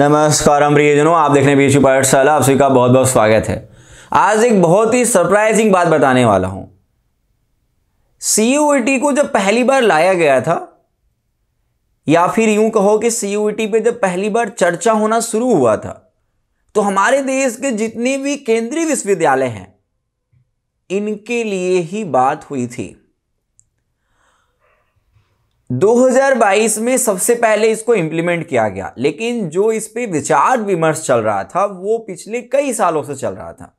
नमस्कार प्रियजनों आप देख रहे हैं पाठशाला आप सभी का बहुत बहुत स्वागत है आज एक बहुत ही सरप्राइजिंग बात बताने वाला हूं सी e को जब पहली बार लाया गया था या फिर यूं कहो कि सी e पे जब पहली बार चर्चा होना शुरू हुआ था तो हमारे देश के जितने भी केंद्रीय विश्वविद्यालय हैं इनके लिए ही बात हुई थी 2022 में सबसे पहले इसको इम्प्लीमेंट किया गया लेकिन जो इस पर विचार विमर्श चल रहा था वो पिछले कई सालों से चल रहा था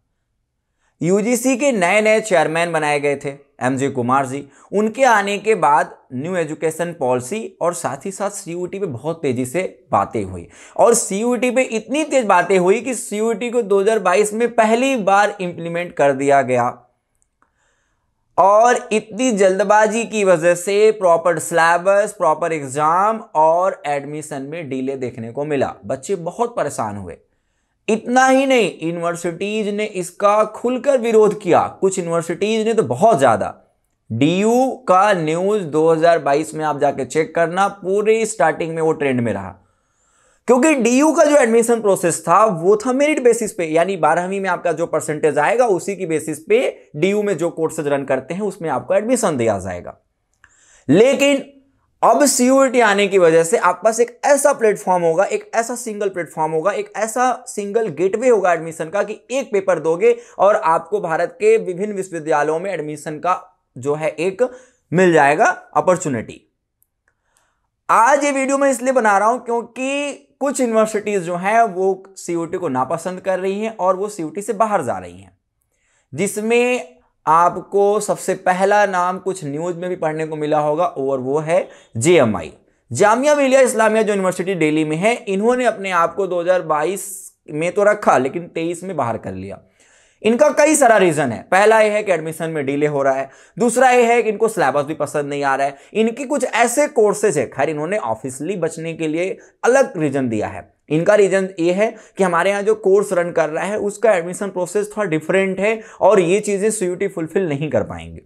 यूजीसी के नए नए चेयरमैन बनाए गए थे एम जे कुमार जी उनके आने के बाद न्यू एजुकेशन पॉलिसी और साथ ही साथ सी पे बहुत तेज़ी से बातें हुई और सी पे इतनी तेज़ बातें हुई कि सी को 2022 में पहली बार इंप्लीमेंट कर दिया गया और इतनी जल्दबाजी की वजह से प्रॉपर सिलेबस प्रॉपर एग्ज़ाम और एडमिशन में डीले देखने को मिला बच्चे बहुत परेशान हुए इतना ही नहीं यूनिवर्सिटीज ने इसका खुलकर विरोध किया कुछ यूनिवर्सिटीज ने तो बहुत ज़्यादा डीयू का न्यूज़ 2022 में आप जाके चेक करना पूरी स्टार्टिंग में वो ट्रेंड में रहा क्योंकि डीयू का जो एडमिशन प्रोसेस था वो था मेरिट बेसिस पे यानी बारहवीं में आपका जो परसेंटेज आएगा उसी की बेसिस पे डीयू में जो कोर्सेज रन करते हैं उसमें आपको एडमिशन दिया जाएगा लेकिन अब सीयूटी आने की वजह से आपके पास एक ऐसा प्लेटफॉर्म होगा एक ऐसा सिंगल प्लेटफॉर्म होगा एक ऐसा सिंगल गेटवे होगा एडमिशन का कि एक पेपर दोगे और आपको भारत के विभिन्न विश्वविद्यालयों में एडमिशन का जो है एक मिल जाएगा अपॉर्चुनिटी आज ये वीडियो मैं इसलिए बना रहा हूं क्योंकि कुछ यूनिवर्सिटीज़ जो हैं वो सी को नापसंद कर रही हैं और वो सी से बाहर जा रही हैं जिसमें आपको सबसे पहला नाम कुछ न्यूज़ में भी पढ़ने को मिला होगा और वो है जे एम आई जामिया मिलिया इस्लामिया जो यूनिवर्सिटी दिल्ली में है इन्होंने अपने आप को 2022 में तो रखा लेकिन 23 में बाहर कर लिया इनका कई सारा रीजन है पहला यह है कि एडमिशन में डिले हो रहा है दूसरा यह है कि इनको सिलेबस भी पसंद नहीं आ रहा है इनकी कुछ ऐसे कोर्सेज है खैर इन्होंने ऑफिसली बचने के लिए अलग रीजन दिया है इनका रीजन ये है कि हमारे यहाँ जो कोर्स रन कर रहा है उसका एडमिशन प्रोसेस थोड़ा डिफरेंट है और ये चीज़ें सीयूटी फुलफिल नहीं कर पाएंगे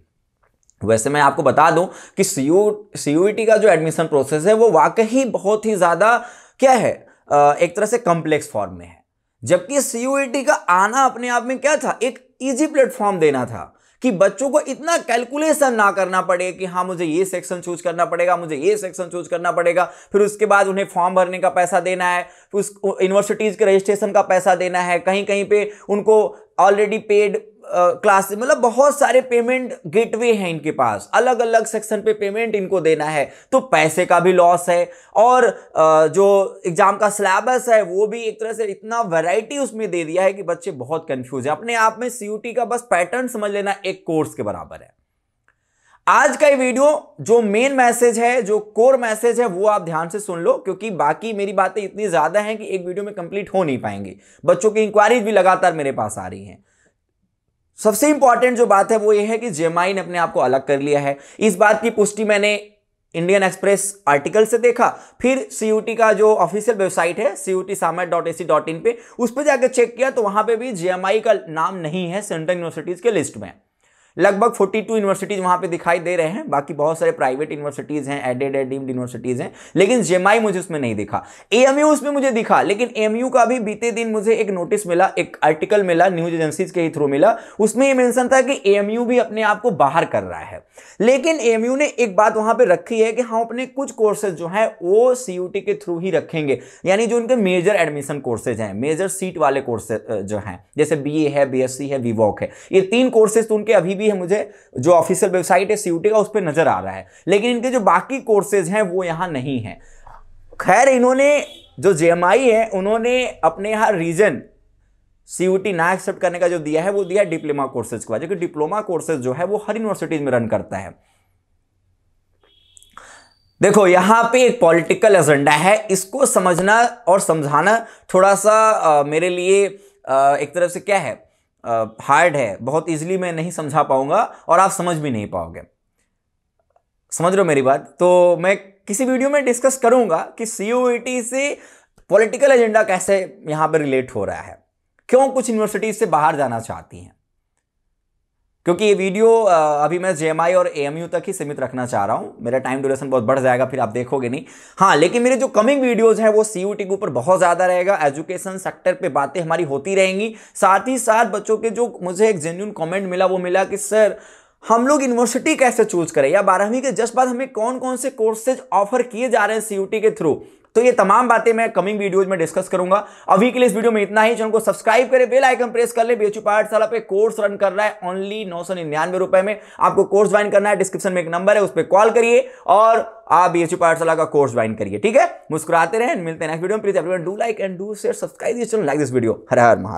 वैसे मैं आपको बता दूं कि सी यू का जो एडमिशन प्रोसेस है वो वाकई बहुत ही ज़्यादा क्या है एक तरह से कॉम्प्लेक्स फॉर्म में है जबकि सीयूईटी e का आना अपने आप में क्या था एक ईजी प्लेटफॉर्म देना था कि बच्चों को इतना कैलकुलेशन ना करना पड़े कि हाँ मुझे ये सेक्शन चूज करना पड़ेगा मुझे ये सेक्शन चूज करना पड़ेगा फिर उसके बाद उन्हें फॉर्म भरने का पैसा देना है फिर उस यूनिवर्सिटीज़ के रजिस्ट्रेशन का पैसा देना है कहीं कहीं पे उनको ऑलरेडी पेड क्लास मतलब बहुत सारे पेमेंट गेटवे हैं इनके पास अलग अलग सेक्शन पे पेमेंट इनको देना है तो पैसे का भी लॉस है और uh, जो एग्ज़ाम का सिलेबस है वो भी एक तरह से इतना वैरायटी उसमें दे दिया है कि बच्चे बहुत कंफ्यूज है अपने आप में सी का बस पैटर्न समझ लेना एक कोर्स के बराबर है आज का ये वीडियो जो मेन मैसेज है जो कोर मैसेज है वो आप ध्यान से सुन लो क्योंकि बाकी मेरी बातें इतनी ज़्यादा हैं कि एक वीडियो में कंप्लीट हो नहीं पाएंगी बच्चों की इंक्वायरीज भी लगातार मेरे पास आ रही हैं सबसे इंपॉर्टेंट जो बात है वो ये है कि जेमाई ने अपने आप को अलग कर लिया है इस बात की पुष्टि मैंने इंडियन एक्सप्रेस आर्टिकल से देखा फिर सीयूटी का जो ऑफिशियल वेबसाइट है C U T dot A C dot in पर उस पर जाकर चेक किया तो वहां पर भी जे का नाम नहीं है सेंट्रल यूनिवर्सिटीज़ के लिस्ट में लगभग 42 यूनिवर्सिटीज़ वहां पे दिखाई दे रहे हैं बाकी बहुत सारे प्राइवेट यूनिवर्सिटीज़ हैं एडेड एडीम्ड यूनिवर्सिटीज़ हैं लेकिन जेमाई मुझे उसमें नहीं दिखा ए उसमें मुझे दिखा लेकिन एम का भी बीते दिन मुझे एक नोटिस मिला एक आर्टिकल मिला न्यूज एजेंसीज के ही थ्रू मिला उसमें यह मैंसन था कि ए भी अपने आप को बाहर कर रहा है लेकिन ए ने एक बात वहां पर रखी है कि हम अपने कुछ कोर्सेज जो है वो सी के थ्रू ही रखेंगे यानी जो उनके मेजर एडमिशन कोर्सेज हैं मेजर सीट वाले कोर्सेज जो हैं जैसे बी है बी है वीवॉक है ये तीन कोर्सेज तो उनके अभी भी भी है मुझे जो ऑफिशियल वेबसाइट है सी का उस पर नजर आ रहा है लेकिन इनके जो बाकी कोर्सेज हैं वो यहाँ नहीं है खैर इन्होंने जो जे है उन्होंने अपने यहाँ रीजन सीयूटी ना एक्सेप्ट करने का जो दिया है वो दिया है डिप्लोमा कोर्सेज के बाद क्योंकि डिप्लोमा कोर्सेज जो है वो हर यूनिवर्सिटीज में रन करता है देखो यहां पे एक पॉलिटिकल एजेंडा है इसको समझना और समझाना थोड़ा सा आ, मेरे लिए आ, एक तरफ से क्या है हार्ड है बहुत ईजिली मैं नहीं समझा पाऊंगा और आप समझ भी नहीं पाओगे समझ रहे हो मेरी बात तो मैं किसी वीडियो में डिस्कस करूंगा कि सी e से पॉलिटिकल एजेंडा कैसे यहां पर रिलेट हो रहा है क्यों कुछ यूनिवर्सिटीज़ से बाहर जाना चाहती हैं क्योंकि ये वीडियो अभी मैं जे और ए तक ही सीमित रखना चाह रहा हूँ मेरा टाइम ड्यूरेशन बहुत बढ़ जाएगा फिर आप देखोगे नहीं हाँ लेकिन मेरे जो कमिंग वीडियोज हैं वो सी के ऊपर बहुत ज़्यादा रहेगा एजुकेशन सेक्टर पे बातें हमारी होती रहेंगी साथ ही साथ बच्चों के जो मुझे एक जेन्यून कॉमेंट मिला वो मिला कि सर हम लोग यूनिवर्सिटी कैसे चूज करें या बारहवीं के जस्ट बाद हमें कौन कौन से कोर्सेज ऑफर किए जा रहे हैं सी के थ्रू तो ये तमाम बातें मैं कमिंग वीडियोज में डिस्कस करूंगा अभी के लिए इस वीडियो में इतना ही चैनल को सब्सक्राइब करें बेल आइकन प्रेस कर ले बीएचयू पार्ट पे कोर्स रन कर रहा है ओनली नौ सौ निन्यानवे रुपए में आपको कोर्स ज्वाइन करना है डिस्क्रिप्शन में एक नंबर है उस पर कॉल करिए और आप बीएचयू पाठशाला का कोर्स ज्वाइन करिए ठीक है मुस्कुराते रहे मिलते हैं नेक्स्ट वीडियो में please do like and do share subscribe this channel like this video हर हर महा